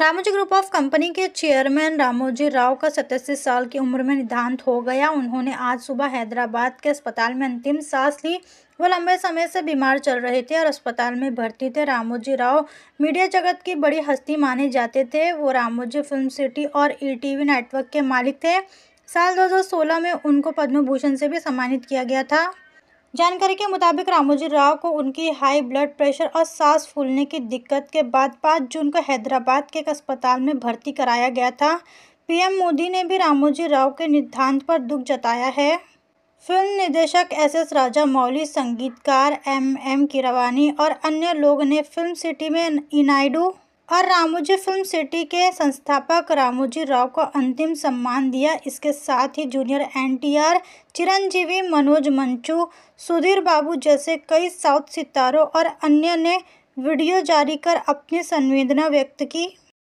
Ramoji group of company के chairman Ramoji Rao का सतासी साल की उम्र में निधांत हो गया उन्होंने आज सुबह हैदराबाद के अस्पताल में अंतिम सांस ली वो लंबे समय से बीमार चल रहे थे और अस्पताल में भर्ती थे रामोजी राव मीडिया जगत की बड़ी हस्ती माने जाते थे वो रामोजी फिल्म सिटी और ईटीवी नेटवर्क के मालिक थे साल 2016 में उनको पद्म भूषण से भी सम्मानित किया गया था जानकारी के मुताबिक रामोजी राव को उनकी हाई ब्लड प्रेशर और सांस फूलने की दिक्कत के बाद पाँच जून को हैदराबाद के एक अस्पताल में भर्ती कराया गया था पीएम मोदी ने भी रामोजी राव के निधन पर दुख जताया है फिल्म निदेशक एस एस राजा मौली संगीतकार एम एम किरवानी और अन्य लोग ने फिल्म सिटी में इनाइडू और रामोजी फिल्म सिटी के संस्थापक रामोजी राव को अंतिम सम्मान दिया इसके साथ ही जूनियर एनटीआर, चिरंजीवी मनोज मंचू सुधीर बाबू जैसे कई साउथ सितारों और अन्य ने वीडियो जारी कर अपनी संवेदना व्यक्त की